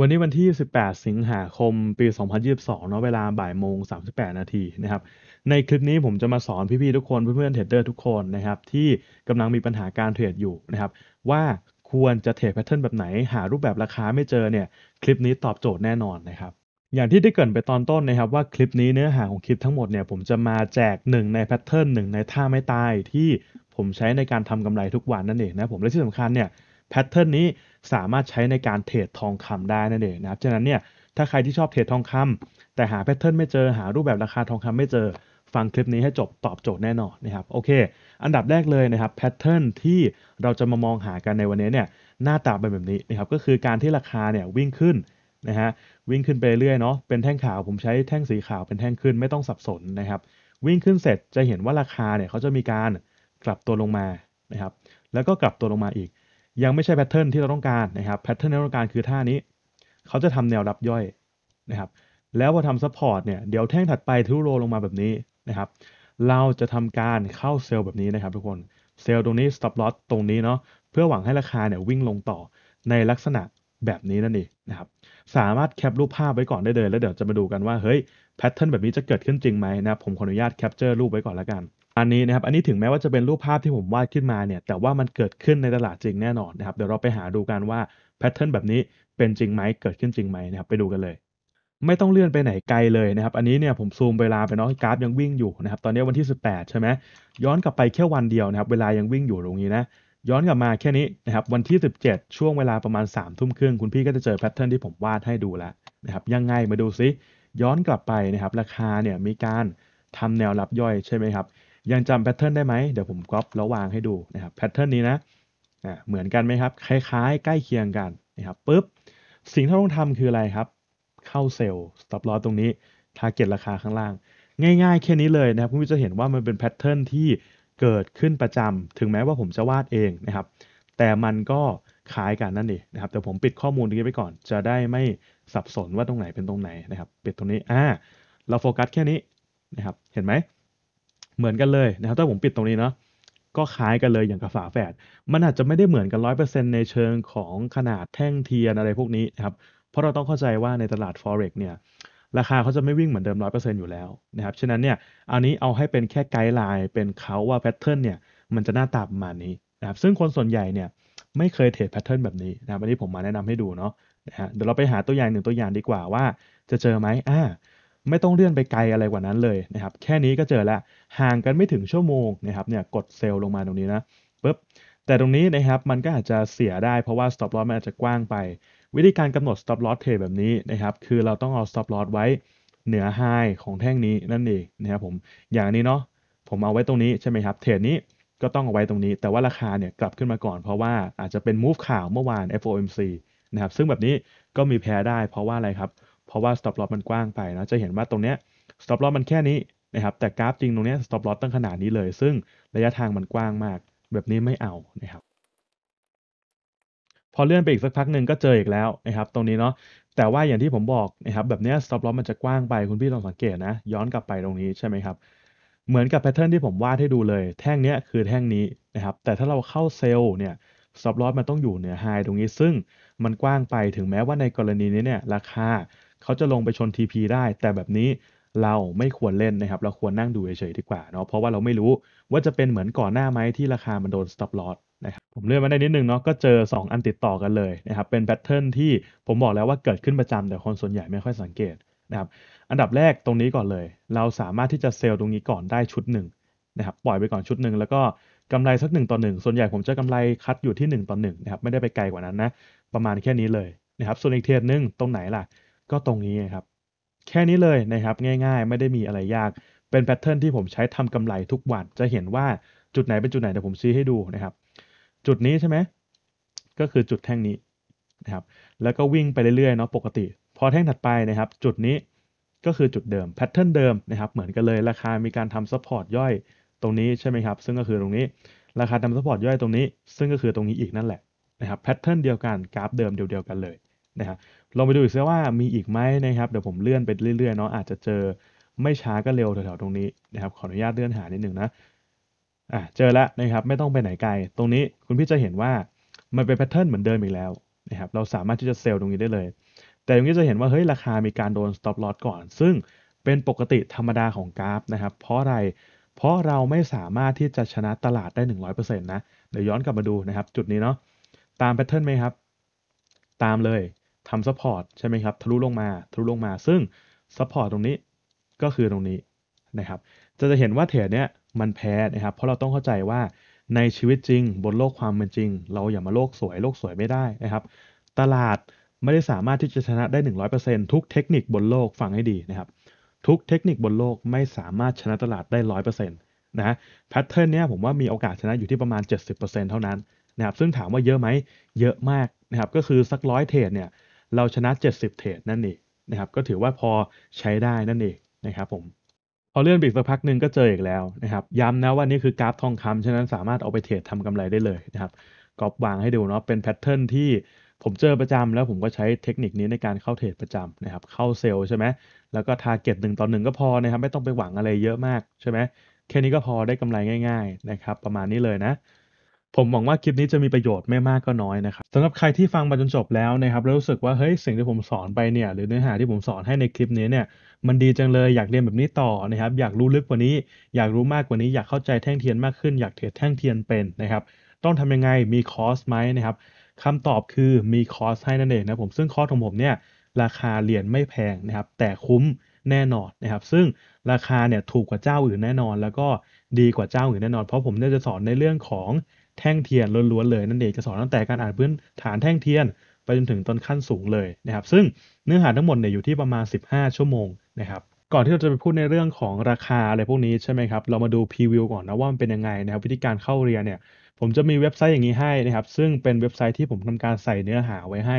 วันนี้วันที่ 18 สิงหาคมปี 2022 เนาะ เวลาบ่ายโมง 38 นาทีนะครับ ในคลิปนี้ผมจะมาสอนพี่ ๆ ทุกคน เพื่อนๆเทรดเดอร์ทุกคนนะครับ ที่กำลังมีปัญหาการเทรดอยู่นะครับ ว่าควรจะเทรดแพทเทิร์นแบบไหน หารูปแบบราคาไม่เจอเนี่ย คลิปนี้ตอบโจทย์แน่นอนนะครับ อย่างที่ได้เกินไปตอนต้นนะครับ ว่าคลิปนี้เนื้อหาของคลิปทั้งหมดเนี่ยผมจะมาแจกหนึ่งในแพทเทิร์นหนึ่งในท่าไม่ตาย ที่ผมใช้ในการทำกำไรทุกวันนั่นเองนะผม และที่สำคัญเนี่ยแพทเทิร์นนี้สามารถใช้ในการเทรดทองคำ ได้นั่นเองนะครับฉะนั้นเนี่ยถ้าใครที่ชอบเทรดทองคำ แต่หาแพทเทิร์นไม่เจอหารูปแบบราคาทองคำ ไม่เจอฟังคลิปนี้ให้จบตอบโจทย์แน่นอนนะครับโอเค อันดับแรกเลยนะครับแพทเทิร์นที่เราจะมามองหากันในวันนี้เนี่ยหน้าตาเป็นแบบนี้นะครับก็คือการที่ราคาเนี่ยวิ่งขึ้นนะฮะวิ่งขึ้นไปเรื่อยเนาะเป็นแท่งขาวผมใช้แท่งสีขาวเป็นแท่งขึ้นไม่ต้องสับสนนะครับวิ่งขึ้นเสร็จจะเห็นว่าราคาเนี่ยเขาจะมีการกลับตัวลงมานะครับแล้วก็กลับตัวลงมาอีกยังไม่ใช่แพทเทิร์นที่เราต้องการนะครับ แพทเทิร์นที่เราต้องการคือท่านี้ เขาจะทำแนวรับย่อยนะครับ แล้วพอทำซัพพอร์ตเนี่ย เดี๋ยวแท่งถัดไปทุโรลงมาแบบนี้นะครับ เราจะทำการเข้าเซลล์แบบนี้นะครับ ทุกคน เซลล์ตรงนี้สต็อปลอ s ตรงนี้เนาะ เพื่อหวังให้ราคาเนี่ยวิ่งลงต่อในลักษณะแบบนี้นั่นเองนะครับ สามารถแคปรูปภาพไว้ก่อนได้เลย แล้วเดี๋ยวจะมาดูกันว่า เฮ้ย แพทเทิร์นแบบนี้จะเกิดขึ้นจริงไหมนะ ผมขออนุญาตแคปเจอร์รูปไว้ก่อนแล้วกันอันนี้นะครับอันนี้ถึงแม้ว่าจะเป็นรูปภาพที่ผมวาดขึ้นมาเนี่ยแต่ว่ามันเกิดขึ้นในตลาดจริงแน่นอนนะครับเดี๋ยวเราไปหาดูกันว่าแพทเทิร์นแบบนี้เป็นจริงไหมเกิดขึ้นจริงไหมนะครับไปดูกันเลย ไม่ต้องเลื่อนไปไหนไกลเลยนะครับอันนี้เนี่ยผมซูมเวลาไปเนาะกราฟยังวิ่งอยู่นะครับตอนนี้วันที่ 18ใช่ไหมย้อนกลับไปแค่วันเดียวนะครับเวลายังวิ่งอยู่ตรงนี้นะย้อนกลับมาแค่นี้นะครับวันที่ 17 ช่วงเวลาประมาณ3ามทุ่มครึ่งคุณพี่ก็จะเจอแพทเทิร์นที่ผมวาดให้ดูแล้วนะครับยังไงมาดูซิย้อนกลับไปนะครับราคาเนี่ยมีการทำแนวรับย่อยใช่ไหมครับยังจำแพทเทิร์นได้ไหมเดี๋ยวผมก๊อปแล้ววางให้ดูนะครับ แพทเทิร์นนี้นะ เหมือนกันไหมครับ คล้ายๆ ใกล้เคียงกันนะครับปุ๊บ สิ่งที่ต้องทำคืออะไรครับ เข้าเซลล์สต็อปลอ s ตรงนี้ทร์เก็ตราคาข้างล่าง ง่ายๆ แค่นี้เลยนะครับคุณผู้จะเห็นว่ามันเป็นแพทเทิร์นที่เกิดขึ้นประจำ ถึงแม้ว่าผมจะวาดเองนะครับ แต่มันก็คล้ายกันนั่นเองนะครับแต่ผมปิดข้อมูลตรงนี้ไปก่อน จะได้ไม่สับสนว่าตรงไหนเป็นตรงไหนนะครับ ปิดตรงนี้ อ่า เราโฟกัสแค่นี้นะครับ เห็นไหมเหมือนกันเลยนะครับถ้าผมปิดตรงนี้เนาะ ก็คล้ายกันเลยอย่างกับฝาแฝดมันอาจจะไม่ได้เหมือนกัน 100%ในเชิงของขนาดแท่งเทียนอะไรพวกนี้นะครับ เพราะเราต้องเข้าใจว่าในตลาด forex เนี่ย ราคาเขาจะไม่วิ่งเหมือนเดิม 100%อยู่แล้วนะครับ ฉะนั้นเนี่ยอันนี้เอาให้เป็นแค่ไกด์ไลน์ เป็นเขาว่าแพทเทิร์นเนี่ย มันจะหน้าตาประมาณนี้นะครับ ซึ่งคนส่วนใหญ่เนี่ย ไม่เคยเทรดแพทเทิร์นแบบนี้นะครับวันนี้ผมมาแนะนำให้ดูเนาะนะฮะเดี๋ยวเราไปหาตัวอย่างหนึ่งตัวอย่างดีกว่าว่าจะเจอไหมอ่าไม่ต้องเลื่อนไปไกลอะไรกว่านั้นเลยนะครับแค่นี้ก็เจอแล้ว ห่างกันไม่ถึงชั่วโมง นะครับเนี่ยกดเซลล์ลงมาตรงนี้นะปึ๊บแต่ตรงนี้นะครับมันก็อาจจะเสียได้ เพราะว่า stop loss มันอาจจะกว้างไป วิธีการกำหนด stop loss trade แบบนี้นะครับคือเราต้องเอา stop loss ไว้ เหนือ high ของแท่งนี้นั่นเองนะครับผมอย่างนี้เนาะผมเอาไว้ตรงนี้ใช่ไหมครับเทรดนี้ก็ต้องเอาไว้ตรงนี้ แต่ว่าราคาเนี่ยกลับขึ้นมาก่อน เพราะว่าอาจจะเป็น move ข่าวเมื่อวาน FOMC นะครับซึ่งแบบนี้ก็มีแพ้ได้ เพราะว่าอะไรครับเพราะว่า stop loss มันกว้างไปนะจะเห็นว่าตรงเนี้ย stop loss มันแค่นี้นะครับ แต่กราฟจริงตรงเนี้ย stop loss ตั้งขนาดนี้เลย ซึ่งระยะทางมันกว้างมาก แบบนี้ไม่เอานะครับ พอเลื่อนไปอีกสักพักหนึ่งก็เจออีกแล้วนะครับตรงนี้เนาะ แต่ว่าอย่างที่ผมบอกนะครับแบบนี้ stop loss มันจะกว้างไป คุณพี่ลองสังเกตนะ ย้อนกลับไปตรงนี้ใช่ไหมครับ เหมือนกับแพทเทิร์นที่ผมวาดให้ดูเลย แท่งนี้คือแท่งนี้นะครับ แต่ถ้าเราเข้าเซลล์เนี่ย stop loss มันต้องอยู่เหนือไฮตรงนี้ ซึ่งมันกว้างไปถึงแม้ว่าในกรณีนี้เนี่ยราคาเขาจะลงไปชน TP ได้ แต่แบบนี้เราไม่ควรเล่นนะครับ เราควรนั่งดูเฉยๆ ดีกว่าเนาะ เพราะว่าเราไม่รู้ว่าจะเป็นเหมือนก่อนหน้าไหมที่ราคามันโดน stop loss นะครับ ผมเลื่อนมาได้นิดนึงเนาะ ก็เจอ 2 อันติดต่อกันเลยนะครับ เป็นแพทเทิร์นที่ผมบอกแล้วว่าเกิดขึ้นประจำแต่คนส่วนใหญ่ไม่ค่อยสังเกตนะครับ อันดับแรกตรงนี้ก่อนเลย เราสามารถที่จะเซลล์ตรงนี้ก่อนได้ชุดหนึ่งนะครับ ปล่อยไปก่อนชุดหนึ่งแล้วก็กำไรสัก1ต่อ1ส่วนใหญ่ผมจะกำไรคัดอยู่ที่1ต่อ1นะครับ ไม่ได้ไปไกลกว่านั้นนะ ประมาณแค่นี้เลยนะครับส่วนอีกเทรดหนึ่งตรงไหนล่ะก็ตรงนี้ครับ แค่นี้เลยนะครับง่ายๆ ไม่ได้มีอะไรยากเป็นแพทเทิร์นที่ผมใช้ทำกำไรทุกวัน จะเห็นว่าจุดไหนเป็นจุดไหนเดี๋ยวผมชี้ให้ดูนะครับจุดนี้ใช่ไหมก็คือจุดแท่งนี้นะครับแล้วก็วิ่งไปเรื่อย ๆ เนาะปกติ พอแท่งถัดไปนะครับ จุดนี้ก็คือจุดเดิมแพทเทิร์นเดิมนะครับเหมือนกันเลย ราคามีการทำซัพพอร์ตย่อยตรงนี้ใช่ไหมครับซึ่งก็คือตรงนี้ ราคาทำซัพพอร์ตย่อยตรงนี้ ซึ่งก็คือตรงนี้อีกนั่นแหละนะครับแพทเทิร์นเดียวกันกราฟเดิมเดียวกันเลยนะครับลองไปดูอีกเสียว่ามีอีกไหมนะครับเดี๋ยวผมเลื่อนไปเรื่อยๆเนาะอาจจะเจอไม่ช้าก็เร็วแถวๆตรงนี้นะครับขออนุญาตเลื่อนหานิดหนึ่งนะอ่ะเจอแล้วนะครับไม่ต้องไปไหนไกล ตรงนี้คุณพี่จะเห็นว่า มันเป็นแพทเทิร์นเหมือนเดิมอีกแล้วนะครับเราสามารถที่จะเซลล์ตรงนี้ได้เลย แต่ตรงนี้จะเห็นว่าเฮ้ยราคามีการโดน stop loss ก่อน ซึ่งเป็นปกติธรรมดาของกราฟนะครับ เพราะอะไรเพราะเราไม่สามารถที่จะชนะตลาดได้หนึ่งรร้ออยเเป์ซ็นต์นะเดี๋ยวย้อนกลับมาดูนะครับ จุดนี้เนาะตามแพทเทิร์นไหมครับ ตามเลยทำซัพพอร์ตใช่ไหมครับทะลุลงมาทะลุลงมาซึ่งซัพพอร์ตตรงนี้ก็คือตรงนี้นะครับจะจะเห็นว่าเทรดเนี้ยมันแพ้นะครับเพราะเราต้องเข้าใจว่าในชีวิตจริงบนโลกความเป็นจริง เราอย่ามาโลกสวยโลกสวยไม่ได้นะครับตลาดไม่ได้สามารถที่จะชนะได้ 100%ทุกเทคนิคบนโลกฟังให้ดีนะครับทุกเทคนิคบนโลกไม่สามารถชนะตลาดได้100%นะแพทเทิร์นเนี้ยผมว่ามีโอกาสชนะอยู่ที่ประมาณ70%เท่านั้นนะครับซึ่งถามว่าเยอะไหมเยอะมากนะครับก็คือสักร้อยเทรดเนี่ยเราชนะ 70 เทรดนั่นเองนะครับก็ถือว่าพอใช้ได้นั่นเองนะครับผมพอเลื่อนไปดสักพักหนึ่งก็เจออีกแล้วนะครับย้ำนะว่านี่คือกราฟทองคำฉะนั้นสามารถเอาไปเทรดทำกำไรได้เลยนะครับกรอบวางให้ดูเนาะเป็นแพทเทิร์นที่ผมเจอประจำแล้วผมก็ใช้เทคนิคนี้ในการเข้าเทรดประจำนะครับเข้าเซลล์ใช่ไหมแล้วก็ทาร์เก็ตหนึ่งต่อหนึ่งก็พอนะครับไม่ต้องไปหวังอะไรเยอะมากใช่ไหมแค่นี้ก็พอได้กำไรง่ายๆนะครับประมาณนี้เลยนะผมหวังว่าคลิปนี้จะมีประโยชน์ไม่มากก็น้อยนะครับสำหรับใครที่ฟังมาจนจบแล้วนะครับแล้วรู้สึกว่าเฮ้ยสิ่งที่ผมสอนไปเนี่ยหรือเนื้อหาที่ผมสอนให้ในคลิปนี้เนี่ยมันดีจังเลยอยากเรียนแบบนี้ต่อนะครับอยากรู้ลึกกว่านี้ อยากรู้มากกว่านี้ อยากเข้าใจแท่งเทียนมากขึ้น อยากเทรดแท่งเทียนเป็นนะครับต้องทำยังไงมีคอร์สไหมนะครับคำตอบคือมีคอร์สให้นั่นเองนะผมซึ่งคอร์สของผมเนี่ยราคาเหรียญไม่แพงนะครับแต่คุ้มแน่นอนนะครับซึ่งราคาเนี่ยถูกกว่าเจ้าอื่นแน่นอน แล้วก็ดีกว่าเจ้าอื่นแน่นอน เพราะผมเนี่ยจะสอนในเรื่องของแท่งเทียนล้วนๆเลยนั่นเองจะสอนตั้งแต่การอ่านพื้นฐานแท่งเทียน ไปจนถึงต้นขั้นสูงเลยนะครับซึ่งเนื้อหาทั้งหมดเนี่ยอยู่ที่ประมาณ 15 ชั่วโมงนะครับก่อนที่เราจะไปพูดในเรื่องของราคาอะไรพวกนี้ใช่ไหมครับเรามาดูพรีวิวก่อนนะว่ามันเป็นยังไงนะครับวิธีการเข้าเรียนเนี่ยผมจะมีเว็บไซต์อย่างนี้ให้นะครับซึ่งเป็นเว็บไซต์ที่ผมทำการใส่เนื้อหาไว้ให้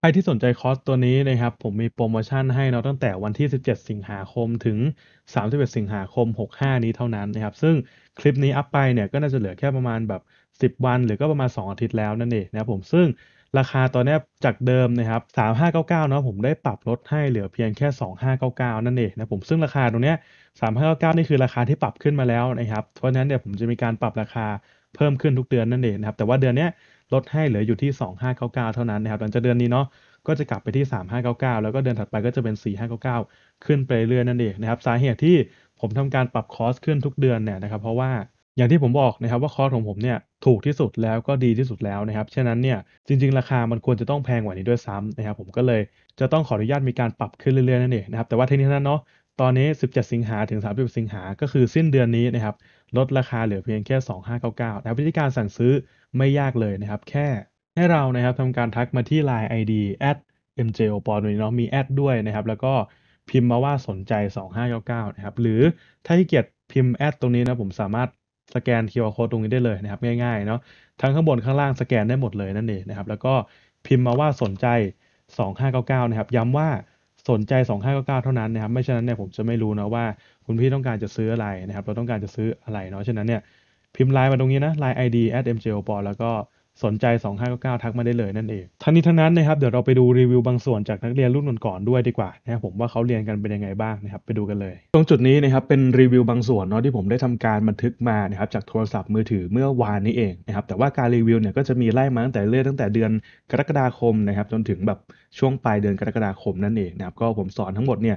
ใครที่สนใจคอร์สตัวนี้นะครับผมมีโปรโมชั่นให้เราตั้งแต่วันที่ 17 สิงหาคมถึง 31 สิงหาคม 65 นี้เท่านั้นนะครับซึ่งคลิปนี้อัพไปเนี่ยก็น่าจะเหลือแค่ประมาณแบบ 10 วันหรือก็ประมาณ 2 อาทิตย์แล้วนั่นเองนะครับผมซึ่งราคาตอนนี้จากเดิมนะครับ 3599 เนาะผมได้ปรับลดให้เหลือเพียงแค่ 2599 นั่นเองนะผมซึ่งราคาตรงนี้ 3599 นี่คือราคาที่ปรับขึ้นมาแล้วนะครับเพราะฉะนั้นเนี่ยผมจะมีการปรับราคาเพิ่มขึ้นทุกเดือนนั่นเองนะครับแต่ว่าเดือนนี้ลดให้เหลืออยู่ที่ 2599 เท่านั้นนะครับหลังจากเดือนนี้เนาะ ก็จะกลับไปที่ 3599 แล้วก็เดือนถัดไปก็จะเป็น 4599 ขึ้นไปเรื่อยนั่นเองนะครับ สาเหตุที่ผมทำการปรับคอสขึ้นทุกเดือนเนี่ยนะครับ เพราะว่าอย่างที่ผมบอกนะครับว่าคอสของผมเนี่ยถูกที่สุดแล้วก็ดีที่สุดแล้วนะครับ ฉะนั้นเนี่ยจริง ๆ ราคามันควรจะต้องแพงกว่านี้ด้วยซ้ำนะครับ ผมก็เลยจะต้องขออนุญาตมีการปรับขึ้นเรื่อยๆนั่นเองนะครับ แต่ว่าทีนี้นั้นเนาะ ตอนนี้ 17 สิงหาถึง30สิงหาก็คือสิ้นเดือนนี้นะครับลดราคาเหลือเพียงแค่2599นะวิธีการสั่งซื้อไม่ยากเลยนะครับแค่ให้เรานะครับทำการทักมาที่ Line ID at mjo ปอนี้เนาะมีแอดด้วยนะครับแล้วก็พิมพ์มาว่าสนใจ 2599นะครับหรือถ้าที่เกียจพิมพ์แอดตรงนี้นะผมสามารถสแกน QR code ตรงนี้ได้เลยนะครับง่ายๆเนาะทั้งข้างบนข้างล่างสแกนได้หมดเลยนั่นเองนะครับแล้วก็พิมพ์มาว่าสนใจ2599นะครับย้ำว่าสนใจ2599 เท่านั้นนะครับไม่ฉะนั้นเนี่ยผมจะไม่รู้นะว่าคุณพี่ต้องการจะซื้ออะไรนะครับเราต้องการจะซื้ออะไรเนาะฉะนั้นเนี่ยพิมพ์ไลน์มาตรงนี้นะไลน์ดีแอดเอ็มเจลปอแล้วก็สนใจ 2599ทักมาได้เลยนั่นเองทั้งนี้ทั้งนั้นนะครับเดี๋ยวเราไปดูรีวิวบางส่วนจากนักเรียนรุ่นก่อนๆด้วยดีกว่านะครับผมว่าเขาเรียนกันเป็นยังไงบ้างนะครับไปดูกันเลย ตรงจุดนี้นะครับเป็นรีวิวบางส่วนเนาะที่ผมได้ทำการบันทึกมานะครับจากโทรศัพท์มือถือเมื่อวานนี้เองนะครับแต่ว่าการรีวิวเนี่ยก็จะมีไล่มาตั้งแต่เรื่อยตั้งแต่เดือนกรกฎาคมนะครับจนถึงแบบช่วงปลายเดือนกรกฎาคมนั่นเองนะครับก็ผมสอนทั้งหมดเนี่ย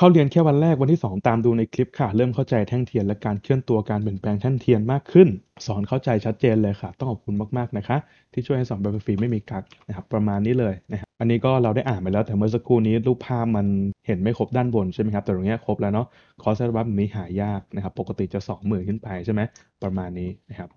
เข้าเรียนแค่วันแรก วันที่ 2 ตามดูในคลิปค่ะ เริ่มเข้าใจ แท่งเทียน และการเคลื่อนตัวการเปลี่ยนแปลงแท่งเทียนมากขึ้น สอนเข้าใจชัดเจนเลยค่ะ ต้องขอบคุณมากๆนะคะ ที่ช่วยให้สอนแบบฟรีไม่มีกักนะครับประมาณนี้เลยนะครับอันนี้ก็เราได้อ่านไปแล้วแต่เมื่อสักครู่นี้ รูปภาพมันเห็นไม่ครบด้านบนใช่ไหมครับ แต่ตรงนี้ครบแล้วเนาะคอร์สเซอร์บัฟนี้หายากนะครับปกติจะ 20,000 ขึ้นไปใช่ไหมประมาณนี้นะครับ